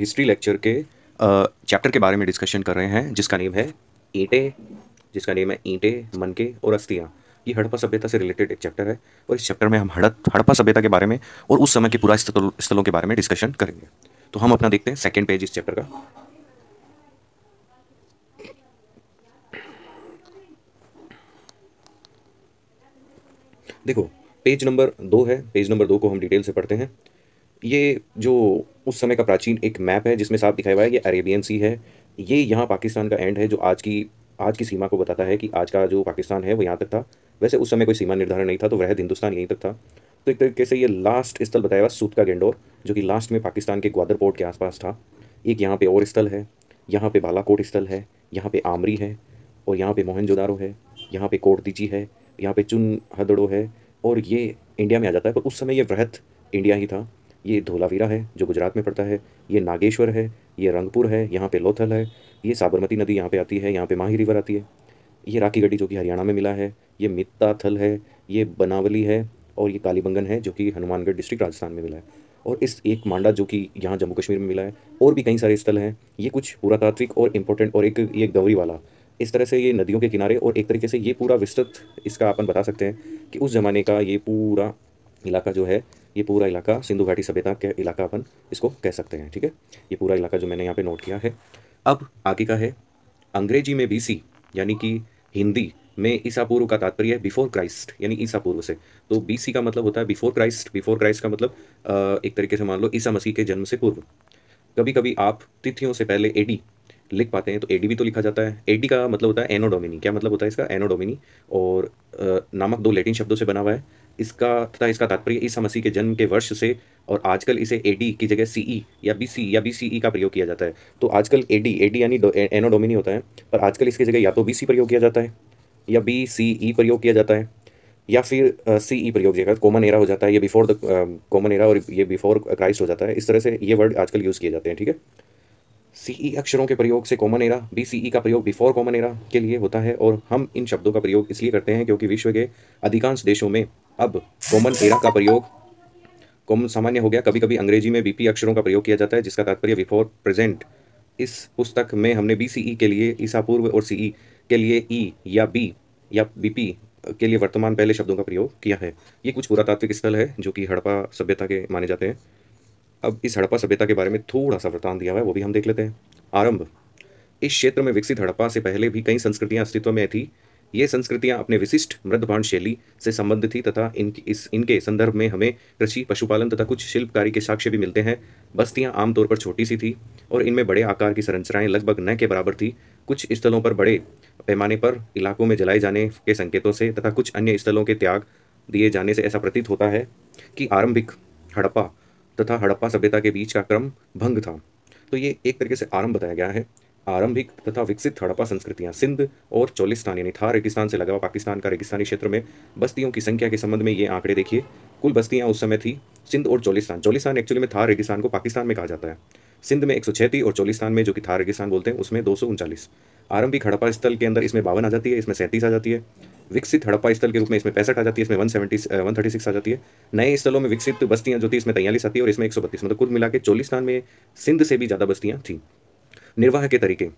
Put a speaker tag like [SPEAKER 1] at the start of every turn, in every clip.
[SPEAKER 1] history lecture के chapter के बारे में डिस्कशन कर रहे हैं जिसका नेम है ईंटें जिसका नेम है ईंटें मनके और अस्थियाँ ये हड़प्पा सभ्यता से रिलेटेड एक चैप्टर है और इस चैप्टर में हम हड़प हड़प्पा सभ्यता के बारे में और उस समय के पूरा स्थलों के बारे में डिस्कशन करेंगे तो हम अपना देखते हैं सेकेंड पेज इस चैप्टर का देखो पेज नंबर दो है पेज नंबर दो को हम डिटेल से पढ़ते हैं ये जो उस समय का प्राचीन एक मैप है जिसमें साफ दिखाया हुआ है ये अरेबियन सी है ये यहाँ पाकिस्तान का एंड है जो आज की आज की सीमा को बताता है कि आज का जो पाकिस्तान है वो यहाँ तक था वैसे उस समय कोई सीमा निर्धारण नहीं था तो वह हिंदुस्तान यहीं तक था तो एक तरीके से ये लास्ट स्थल बताया हुआ सूत का गेंडोर जो कि लास्ट में पाकिस्तान के ग्वादर पोर्ट के आसपास था एक यहाँ पे और स्थल है यहाँ पे बालाकोट स्थल है यहाँ पे आमरी है और यहाँ पे मोहनजोदारो है यहाँ पे कोटदीची है यहाँ पे चुन हदड़ो है और ये इंडिया में आ जाता है पर उस समय ये वृहत इंडिया ही था ये धोलावीरा है जो गुजरात में पड़ता है ये नागेश्वर है ये रंगपुर है यहाँ पे लोथल है ये साबरमती नदी यहाँ पे आती है यहाँ पे माही रिवर आती है ये राखी गड्डी जो कि हरियाणा में मिला है ये मित्ता थल है ये बनावली है और ये कालीबंगन है जो कि हनुमानगढ़ डिस्ट्रिक्ट राजस्थान में मिला है और इस एक मांडा जो कि यहाँ जम्मू कश्मीर में मिला है और भी कई सारे स्थल हैं ये कुछ पुरातात्विक और इम्पोर्टेंट और एक ये गौरी वाला इस तरह से ये नदियों के किनारे और एक तरीके से ये पूरा विस्तृत इसका अपन बता सकते हैं कि उस ज़माने का ये पूरा इलाका जो है ये पूरा इलाका सिंधु घाटी सभ्यता के इलाका अपन इसको कह सकते हैं ठीक है ये पूरा इलाका जो मैंने यहाँ पे नोट किया है अब आगे का है अंग्रेजी में बी यानी कि हिंदी में ईसा पूर्व का तात्पर्य है बिफोर क्राइस्ट यानी ईसा पूर्व से तो बी का मतलब होता है बिफोर क्राइस्ट बिफोर क्राइस्ट का मतलब एक तरीके से मान लो ईसा मसीह के जन्म से पूर्व कभी कभी आप तिथियों से पहले एडी लिख पाते हैं तो एडी भी तो लिखा जाता है एडी का मतलब होता है एनोडोमिनी क्या मतलब होता है इसका एनोडोमिनी और नामक दो लैटिन शब्दों से बना हुआ है इसका तथा इसका तात्पर्य ईसा मसीह के जन्म के वर्ष से और आजकल इसे ए डी की जगह सी ई e या बी सी या बी सी ई का प्रयोग किया जाता है तो आजकल ए डी ए डी यानी एनो डोमिनी होता है पर आजकल इसकी जगह या तो बी सी प्रयोग किया जाता है या बी सी ई प्रयोग किया जाता है या फिर सी ई e प्रयोग जगह कॉमन एरा हो जाता है ये बिफोर द कॉमन एरा और ये बिफोर क्राइस्ट हो जाता है इस तरह से ये वर्ड आजकल यूज़ किए जाते हैं ठीक है सीई e अक्षरों के प्रयोग से कॉमन एरा बीसीई का प्रयोग बिफोर कॉमन एरा के लिए होता है और हम इन शब्दों का प्रयोग इसलिए करते हैं क्योंकि विश्व के अधिकांश देशों में अब कॉमन एरा का प्रयोग कॉमन सामान्य हो गया कभी कभी अंग्रेजी में बीपी अक्षरों का प्रयोग किया जाता है जिसका तात्पर्य बिफोर प्रेजेंट इस पुस्तक में हमने बीसीई e के लिए ईसा पूर्व और सीई e के लिए ई या बी या बीपी के लिए वर्तमान पहले शब्दों का प्रयोग किया है ये कुछ पुरातात्विक स्थल है जो कि हड़प्पा सभ्यता के माने जाते हैं अब इस हड़प्पा सभ्यता के बारे में थोड़ा सा वृतान दिया हुआ है वो भी हम देख लेते हैं आरंभ इस क्षेत्र में विकसित हड़प्पा से पहले भी कई संस्कृतियाँ अस्तित्व में थी ये संस्कृतियाँ अपने विशिष्ट मृदभाण शैली से संबद्ध थी तथा इनकी इस इनके संदर्भ में हमें कृषि पशुपालन तथा कुछ शिल्पकारी के साक्ष्य भी मिलते हैं बस्तियाँ आमतौर पर छोटी सी थी और इनमें बड़े आकार की संरचनाएं लगभग न के बराबर थी कुछ स्थलों पर बड़े पैमाने पर इलाकों में जलाए जाने के संकेतों से तथा कुछ अन्य स्थलों के त्याग दिए जाने से ऐसा प्रतीत होता है कि आरंभिक हड़प्पा तथा हड़प्पा सभ्यता के बीच का क्रम भंग था तो ये एक तरीके से आरंभ बताया गया है आरंभिक तथा विकसित हड़प्पा संस्कृतियां सिंध और चौलिस्तान यानी थार रेगिस्तान से लगा हुआ पाकिस्तान का रेगिस्तानी क्षेत्र में बस्तियों की संख्या के संबंध में ये आंकड़े देखिए कुल बस्तियां उस समय थी सिंध और चौलिस्तान चौलिस्तान एक्चुअली में थार रेगिस्तान को पाकिस्तान में कहा जाता है सिंध में एक थी और चौलिस्तान में जो कि थार रेगिस्तान बोलते हैं उसमें दो आरंभिक हड़प्पा स्थल के अंदर इसमें बावन आ जाती है इसमें सैंतीस आ जाती है विकसित हड़प्पा स्थल के रूप में इसमें पैंसठ आ जाती है इसमें वन सेवेंटी वन थर्टी आ जाती है नए स्थलों में विकसित बस्तियाँ जो थी इसमें तैयलीस आती है और इसमें एक सौ बत्तीस मतलब कुल मिला के चोलिस्तान में सिंध से भी ज़्यादा बस्तियाँ थी निर्वाह के तरीके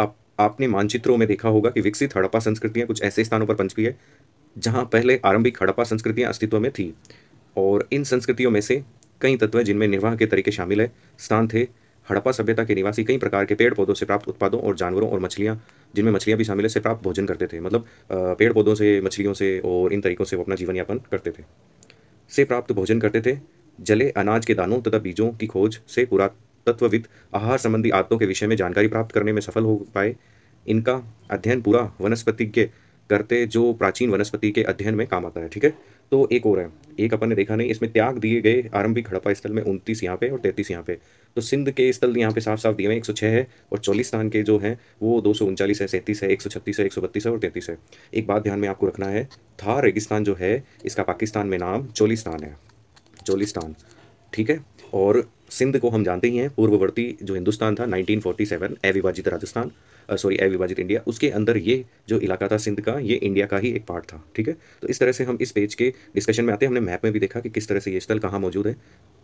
[SPEAKER 1] आप आपने मानचित्रों में देखा होगा कि विकसित हड़प्पा संस्कृतियाँ कुछ ऐसे स्थानों पर पंच गई है जहाँ पहले आरंभिक हड़प्पा संस्कृतियाँ अस्तित्व में थी और इन संस्कृतियों में से कई तत्व जिनमें निर्वाह के तरीके शामिल है स्थान थे हड़प्पा सभ्यता के निवासी कई प्रकार के पेड़ पौधों से प्राप्त उत्पादों और जानवरों और मछलियाँ जिनमें मछलियाँ भी शामिल है से प्राप्त भोजन करते थे मतलब पेड़ पौधों से मछलियों से और इन तरीकों से वो अपना जीवन यापन करते थे से प्राप्त भोजन करते थे जले अनाज के दानों तथा बीजों की खोज से पुरातत्वविद आहार संबंधी आदतों के विषय में जानकारी प्राप्त करने में सफल हो पाए इनका अध्ययन पूरा वनस्पतिज्ञ करते जो प्राचीन वनस्पति के अध्ययन में काम आता है ठीक है तो एक और है एक अपन ने देखा नहीं इसमें त्याग दिए गए आरंभिक हड़प्पा स्थल में उनतीस यहाँ पे और तैंतीस यहाँ पे तो सिंध के स्थल यहाँ पे साफ साफ दिए हुए एक सौ छः है और स्थान के जो हैं वो दो सौ उनचालीस है सैंतीस है एक सौ छत्तीस है एक सौ बत्तीस है और तैंतीस है एक बात ध्यान में आपको रखना है था रेगिस्तान जो है इसका पाकिस्तान में नाम चोलिस्तान है चोलिस्तान ठीक है और सिंध को हम जानते ही हैं पूर्ववर्ती जो हिंदुस्तान था 1947 अविभाजित राजस्थान सॉरी अविभाजित इंडिया उसके अंदर ये जो इलाका था सिंध का ये इंडिया का ही एक पार्ट था ठीक है तो इस तरह से हम इस पेज के डिस्कशन में आते हैं हमने मैप में भी देखा कि किस तरह से ये स्थल कहाँ मौजूद है